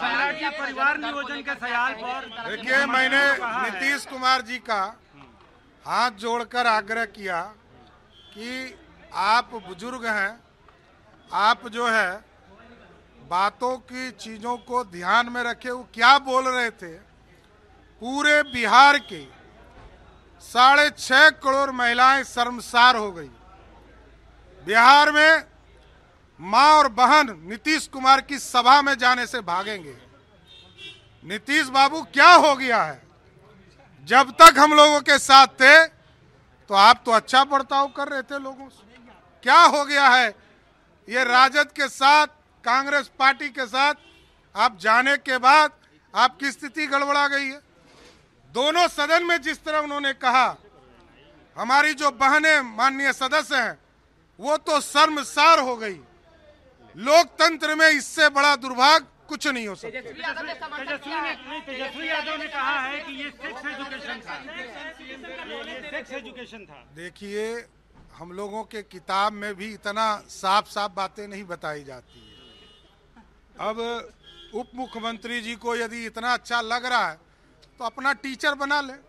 परिवार नियोजन के सयाल देखिए मैंने नीतीश कुमार जी का हाथ जोड़कर आग्रह किया कि आप बुजुर्ग हैं आप जो है बातों की चीज़ों को ध्यान में रखे वो क्या बोल रहे थे पूरे बिहार के साढ़े छह करोड़ महिलाएं शर्मसार हो गई बिहार में माँ और बहन नीतीश कुमार की सभा में जाने से भागेंगे नीतीश बाबू क्या हो गया है जब तक हम लोगों के साथ थे तो आप तो अच्छा बर्ताव कर रहे थे लोगों से क्या हो गया है ये राजद के साथ कांग्रेस पार्टी के साथ आप जाने के बाद आपकी स्थिति गड़बड़ा गई है दोनों सदन में जिस तरह उन्होंने कहा हमारी जो बहनें माननीय सदस्य हैं वो तो शर्मसार हो गई लोकतंत्र में इससे बड़ा दुर्भाग्य कुछ नहीं हो सकता तेजस्वी यादव ने कहा है कि ये सेक्स एजुकेशन था था देखिए हम लोगों के किताब में भी इतना साफ साफ बातें नहीं बताई जाती है अब उप मुख्यमंत्री जी को यदि इतना अच्छा लग रहा है तो अपना टीचर बना ले